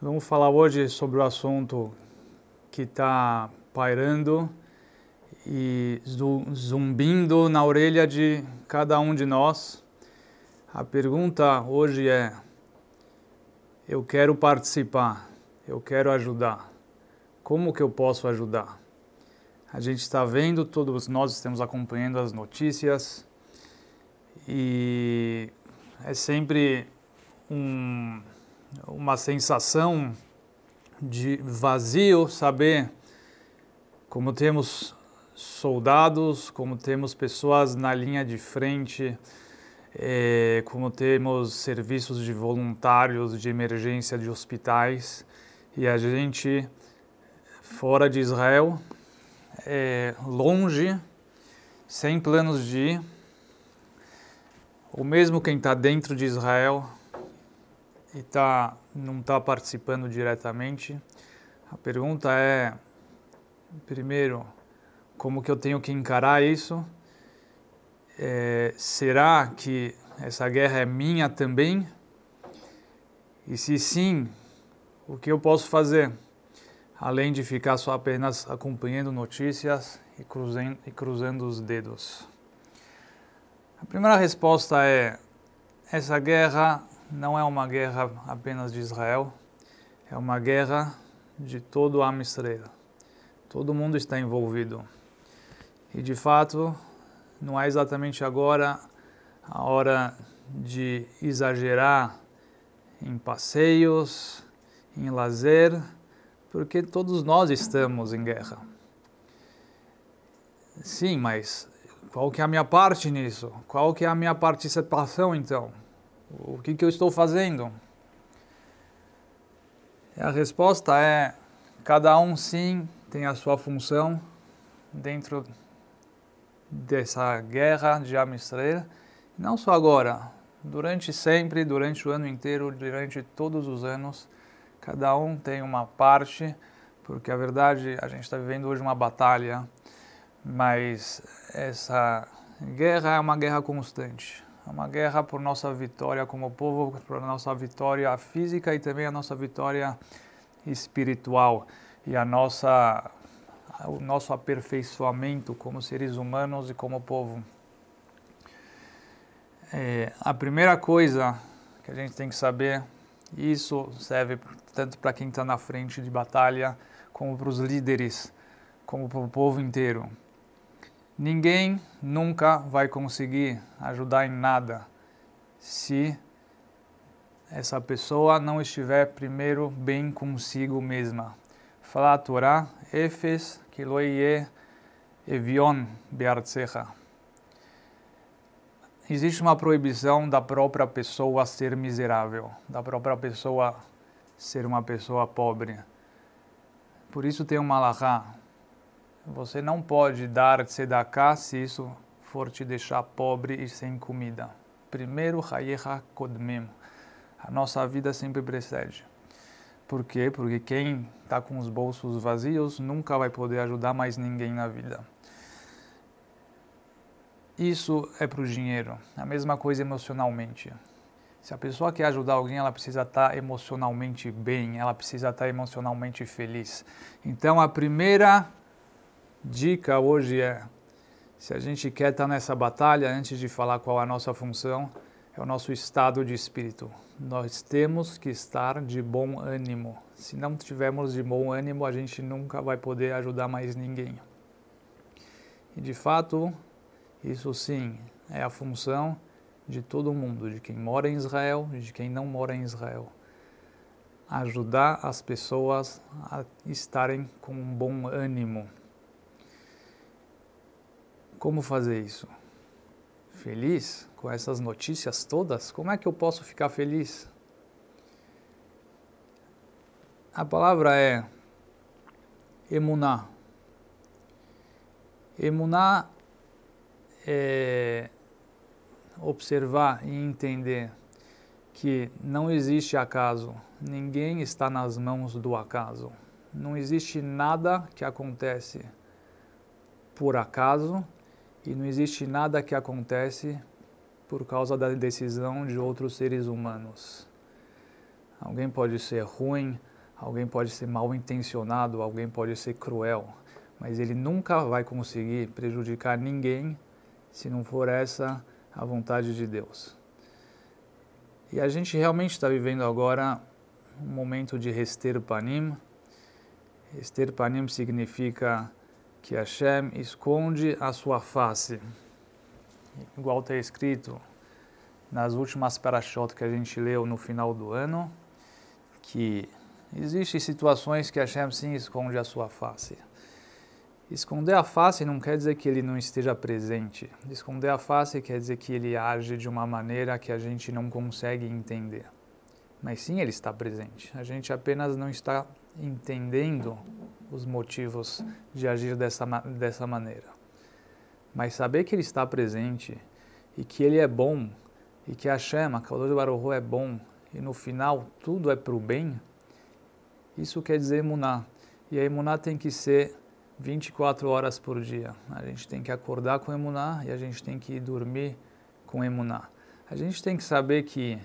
Vamos falar hoje sobre o assunto que está pairando e zumbindo na orelha de cada um de nós. A pergunta hoje é: eu quero participar, eu quero ajudar. Como que eu posso ajudar? A gente está vendo, todos nós estamos acompanhando as notícias e é sempre um uma sensação de vazio, saber como temos soldados, como temos pessoas na linha de frente, é, como temos serviços de voluntários de emergência de hospitais e a gente fora de Israel, é, longe, sem planos de ir. O mesmo quem está dentro de Israel, e tá, não está participando diretamente. A pergunta é, primeiro, como que eu tenho que encarar isso? É, será que essa guerra é minha também? E se sim, o que eu posso fazer? Além de ficar só apenas acompanhando notícias e e cruzando os dedos. A primeira resposta é: essa guerra não é uma guerra apenas de Israel, é uma guerra de todo o Amisrael. Todo mundo está envolvido. E de fato, não é exatamente agora a hora de exagerar em passeios, em lazer, porque todos nós estamos em guerra. Sim, mas qual que é a minha parte nisso? Qual que é a minha participação então? O que, que eu estou fazendo? A resposta é: cada um sim tem a sua função dentro dessa guerra de Amistrel, não só agora, durante sempre, durante o ano inteiro, durante todos os anos, cada um tem uma parte, porque a verdade a gente está vivendo hoje uma batalha, mas essa guerra é uma guerra constante. É uma guerra por nossa vitória como povo, por nossa vitória física e também a nossa vitória espiritual e a nossa o nosso aperfeiçoamento como seres humanos e como povo. É, a primeira coisa que a gente tem que saber, isso serve tanto para quem está na frente de batalha, como para os líderes, como para o povo inteiro, Ninguém nunca vai conseguir ajudar em nada se essa pessoa não estiver primeiro bem consigo mesma. Fala a Torá, Efes Kiloie Evion Existe uma proibição da própria pessoa ser miserável, da própria pessoa ser uma pessoa pobre. Por isso tem uma alahá, você não pode dar tzedakah se isso for te deixar pobre e sem comida. Primeiro, Hayeha Kodmim. A nossa vida sempre precede. Por quê? Porque quem está com os bolsos vazios nunca vai poder ajudar mais ninguém na vida. Isso é para o dinheiro. A mesma coisa emocionalmente. Se a pessoa quer ajudar alguém, ela precisa estar tá emocionalmente bem, ela precisa estar tá emocionalmente feliz. Então, a primeira dica hoje é: se a gente quer estar tá nessa batalha, antes de falar qual é a nossa função, é o nosso estado de espírito. Nós temos que estar de bom ânimo. Se não tivermos de bom ânimo, a gente nunca vai poder ajudar mais ninguém. E de fato, isso sim é a função de todo mundo, de quem mora em Israel e de quem não mora em Israel. Ajudar as pessoas a estarem com um bom ânimo. Como fazer isso? Feliz com essas notícias todas? Como é que eu posso ficar feliz? A palavra é emuná. Emuná é observar e entender que não existe acaso, ninguém está nas mãos do acaso. Não existe nada que acontece por acaso e não existe nada que acontece por causa da decisão de outros seres humanos. Alguém pode ser ruim, alguém pode ser mal intencionado, alguém pode ser cruel, mas ele nunca vai conseguir prejudicar ninguém se não for essa a vontade de Deus. E a gente realmente está vivendo agora um momento de Rester Panim. Rester Panim significa que Hashem esconde a sua face, igual está escrito nas últimas parashot que a gente leu no final do ano, que existem situações que Hashem sim esconde a sua face. Esconder a face não quer dizer que ele não esteja presente. Esconder a face quer dizer que ele age de uma maneira que a gente não consegue entender. Mas sim, ele está presente. A gente apenas não está entendendo os motivos de agir dessa, dessa maneira. Mas saber que Ele está presente e que Ele é bom e que a chama, do Baruch é bom e no final tudo é para o bem, isso quer dizer emuná. E a emuná tem que ser 24 horas por dia. A gente tem que acordar com emuná e a gente tem que dormir com emuná. A gente tem que saber que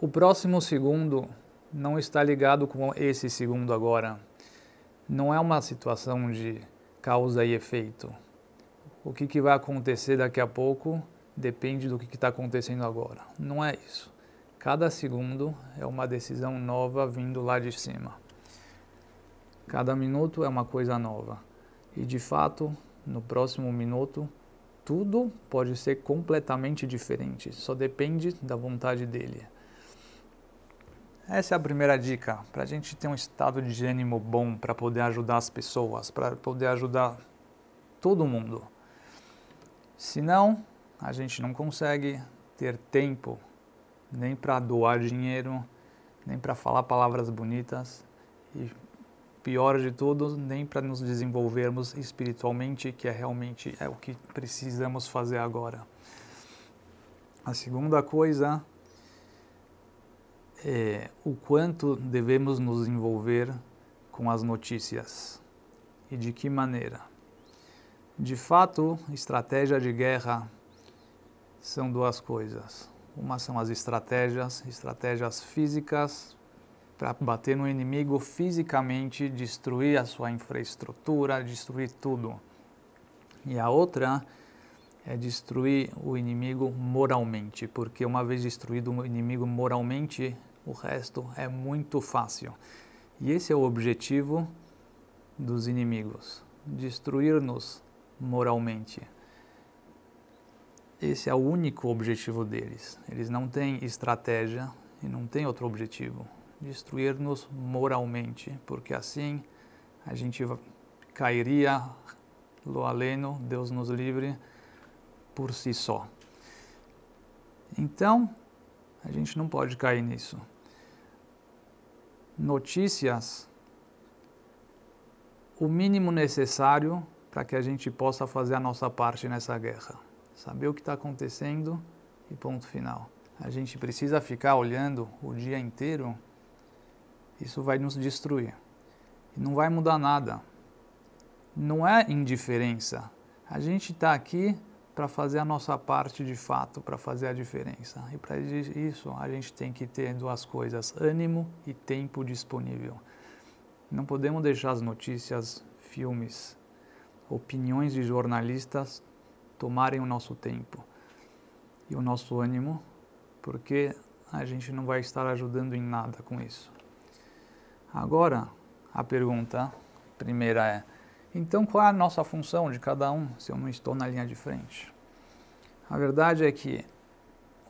o próximo segundo não está ligado com esse segundo agora. Não é uma situação de causa e efeito. O que, que vai acontecer daqui a pouco depende do que está acontecendo agora. Não é isso. Cada segundo é uma decisão nova vindo lá de cima. Cada minuto é uma coisa nova. E de fato, no próximo minuto, tudo pode ser completamente diferente. Só depende da vontade dele. Essa é a primeira dica, para a gente ter um estado de ânimo bom, para poder ajudar as pessoas, para poder ajudar todo mundo. Senão, a gente não consegue ter tempo nem para doar dinheiro, nem para falar palavras bonitas e, pior de tudo, nem para nos desenvolvermos espiritualmente, que é realmente é o que precisamos fazer agora. A segunda coisa é, o quanto devemos nos envolver com as notícias e de que maneira. De fato, estratégia de guerra são duas coisas. Uma são as estratégias, estratégias físicas para bater no inimigo fisicamente, destruir a sua infraestrutura, destruir tudo. E a outra é destruir o inimigo moralmente, porque uma vez destruído o inimigo moralmente, o resto é muito fácil. E esse é o objetivo dos inimigos: destruir-nos moralmente. Esse é o único objetivo deles. Eles não têm estratégia e não têm outro objetivo. Destruir-nos moralmente, porque assim a gente cairia loaleno, Deus nos livre, por si só. Então, a gente não pode cair nisso notícias o mínimo necessário para que a gente possa fazer a nossa parte nessa guerra. Saber o que está acontecendo e ponto final. A gente precisa ficar olhando o dia inteiro, isso vai nos destruir. E não vai mudar nada. Não é indiferença. A gente está aqui para fazer a nossa parte de fato, para fazer a diferença. E para isso a gente tem que ter duas coisas: ânimo e tempo disponível. Não podemos deixar as notícias, filmes, opiniões de jornalistas tomarem o nosso tempo e o nosso ânimo, porque a gente não vai estar ajudando em nada com isso. Agora, a pergunta primeira é: então, qual é a nossa função de cada um se eu não estou na linha de frente? A verdade é que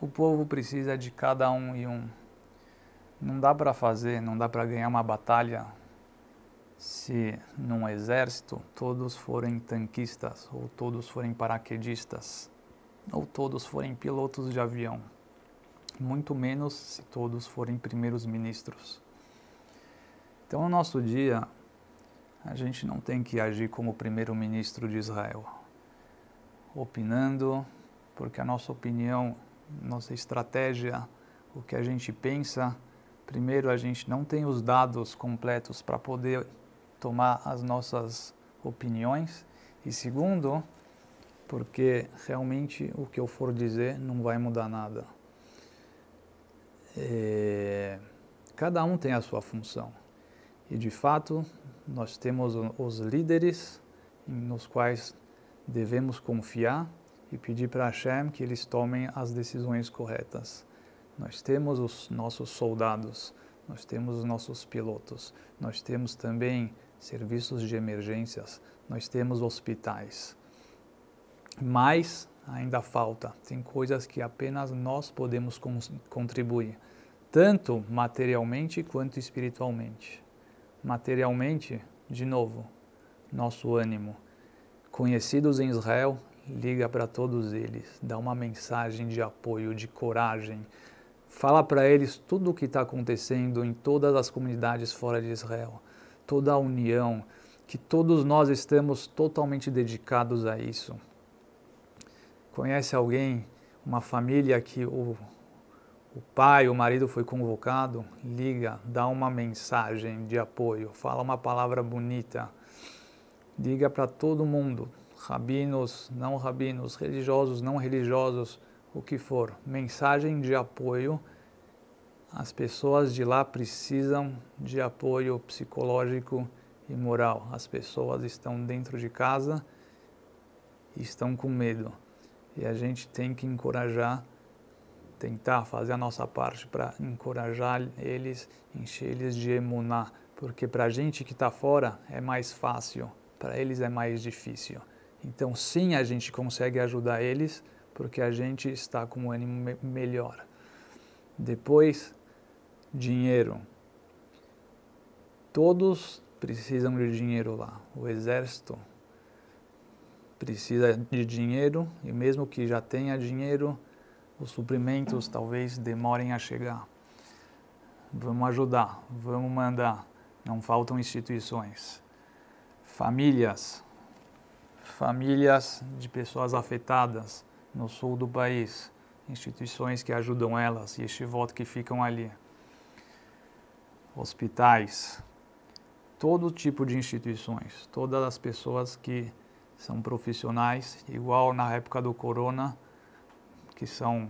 o povo precisa de cada um e um. Não dá para fazer, não dá para ganhar uma batalha se num exército todos forem tanquistas, ou todos forem paraquedistas, ou todos forem pilotos de avião. Muito menos se todos forem primeiros ministros. Então, o nosso dia, a gente não tem que agir como o primeiro-ministro de Israel, opinando, porque a nossa opinião, nossa estratégia, o que a gente pensa, primeiro a gente não tem os dados completos para poder tomar as nossas opiniões, e segundo, porque realmente o que eu for dizer não vai mudar nada. É... Cada um tem a sua função. E de fato, nós temos os líderes nos quais devemos confiar e pedir para Hashem que eles tomem as decisões corretas. Nós temos os nossos soldados, nós temos os nossos pilotos, nós temos também serviços de emergências, nós temos hospitais. Mas ainda falta, tem coisas que apenas nós podemos contribuir, tanto materialmente quanto espiritualmente materialmente, de novo, nosso ânimo. Conhecidos em Israel, liga para todos eles, dá uma mensagem de apoio, de coragem. Fala para eles tudo o que está acontecendo em todas as comunidades fora de Israel, toda a união, que todos nós estamos totalmente dedicados a isso. Conhece alguém, uma família que o o pai, o marido foi convocado, liga, dá uma mensagem de apoio, fala uma palavra bonita, liga para todo mundo, rabinos, não rabinos, religiosos, não religiosos, o que for, mensagem de apoio. As pessoas de lá precisam de apoio psicológico e moral. As pessoas estão dentro de casa e estão com medo. E a gente tem que encorajar tentar fazer a nossa parte para encorajar eles, encher eles de emunar, porque para a gente que está fora é mais fácil, para eles é mais difícil. Então, sim, a gente consegue ajudar eles, porque a gente está com um ânimo melhor. Depois, dinheiro. Todos precisam de dinheiro lá. O exército precisa de dinheiro e mesmo que já tenha dinheiro, os suprimentos talvez demorem a chegar. Vamos ajudar, vamos mandar. Não faltam instituições. Famílias, famílias de pessoas afetadas no sul do país, instituições que ajudam elas e este voto que ficam ali. Hospitais, todo tipo de instituições, todas as pessoas que são profissionais, igual na época do corona, que são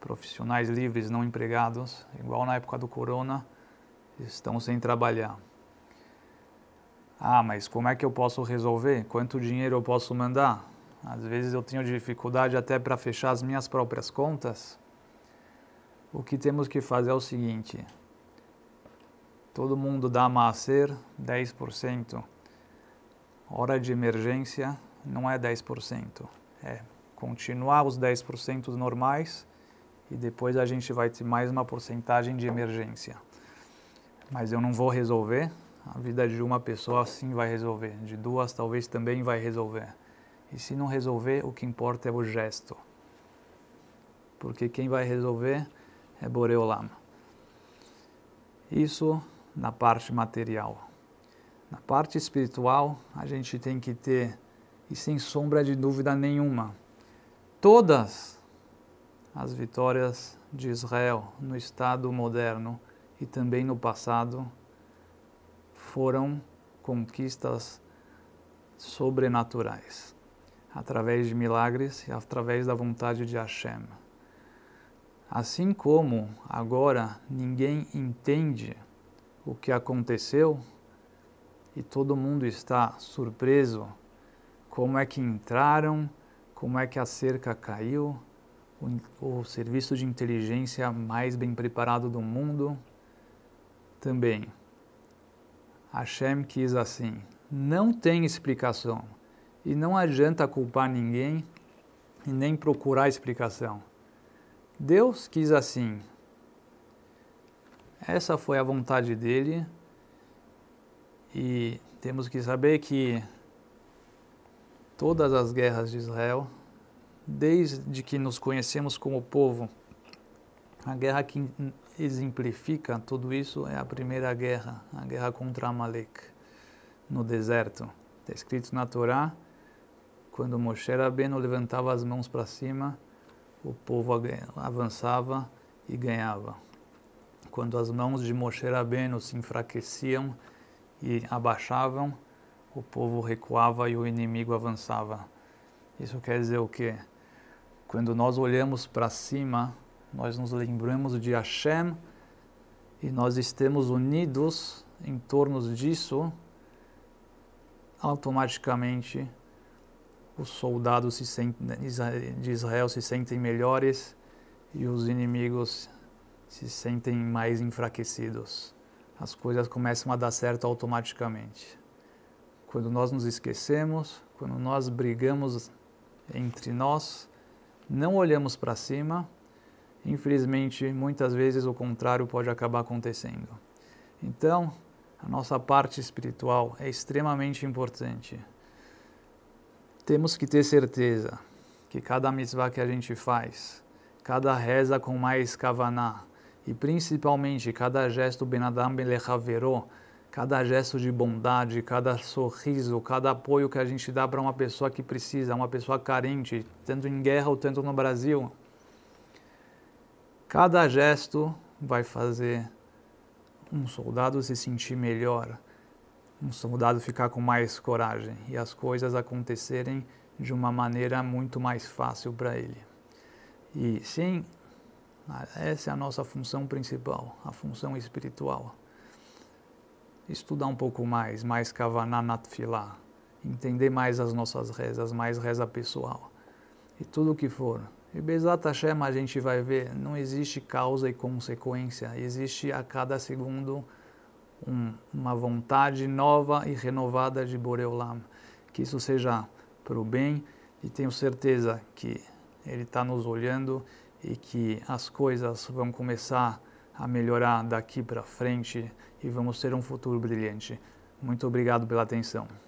profissionais livres, não empregados, igual na época do corona, estão sem trabalhar. Ah, mas como é que eu posso resolver? Quanto dinheiro eu posso mandar? Às vezes eu tenho dificuldade até para fechar as minhas próprias contas. O que temos que fazer é o seguinte: todo mundo dá macer 10%. Hora de emergência não é 10%, é continuar os 10% normais e depois a gente vai ter mais uma porcentagem de emergência. Mas eu não vou resolver, a vida de uma pessoa sim vai resolver, de duas talvez também vai resolver. E se não resolver, o que importa é o gesto. Porque quem vai resolver é Boreolam. Isso na parte material. Na parte espiritual, a gente tem que ter, e sem sombra de dúvida nenhuma, todas as vitórias de Israel no Estado moderno e também no passado foram conquistas sobrenaturais, através de milagres e através da vontade de Hashem. Assim como agora ninguém entende o que aconteceu e todo mundo está surpreso como é que entraram como é que a cerca caiu, o, o serviço de inteligência mais bem preparado do mundo. Também, Hashem quis assim. Não tem explicação. E não adianta culpar ninguém e nem procurar explicação. Deus quis assim. Essa foi a vontade dele. E temos que saber que todas as guerras de Israel, desde que nos conhecemos como povo. A guerra que exemplifica tudo isso é a primeira guerra, a guerra contra Amalek, no deserto. Está escrito na Torá, quando Moshe Rabbeinu levantava as mãos para cima, o povo avançava e ganhava. Quando as mãos de Moshe Rabbeinu se enfraqueciam e abaixavam, o povo recuava e o inimigo avançava. Isso quer dizer o quê? Quando nós olhamos para cima, nós nos lembramos de Hashem e nós estamos unidos em torno disso, automaticamente os soldados se sentem, de Israel se sentem melhores e os inimigos se sentem mais enfraquecidos. As coisas começam a dar certo automaticamente. Quando nós nos esquecemos, quando nós brigamos entre nós, não olhamos para cima, infelizmente, muitas vezes o contrário pode acabar acontecendo. Então, a nossa parte espiritual é extremamente importante. Temos que ter certeza que cada mitzvah que a gente faz, cada reza com mais kavaná, e principalmente cada gesto Benadam Belechaverô, cada gesto de bondade, cada sorriso, cada apoio que a gente dá para uma pessoa que precisa, uma pessoa carente, tanto em guerra ou tanto no Brasil. Cada gesto vai fazer um soldado se sentir melhor, um soldado ficar com mais coragem e as coisas acontecerem de uma maneira muito mais fácil para ele. E sim, essa é a nossa função principal, a função espiritual estudar um pouco mais, mais Kavaná Natfilá, entender mais as nossas rezas, mais reza pessoal e tudo o que for. E Bezat Hashem a gente vai ver, não existe causa e consequência, existe a cada segundo um, uma vontade nova e renovada de Boreolam. Que isso seja para o bem e tenho certeza que Ele está nos olhando e que as coisas vão começar a a melhorar daqui para frente e vamos ter um futuro brilhante. Muito obrigado pela atenção.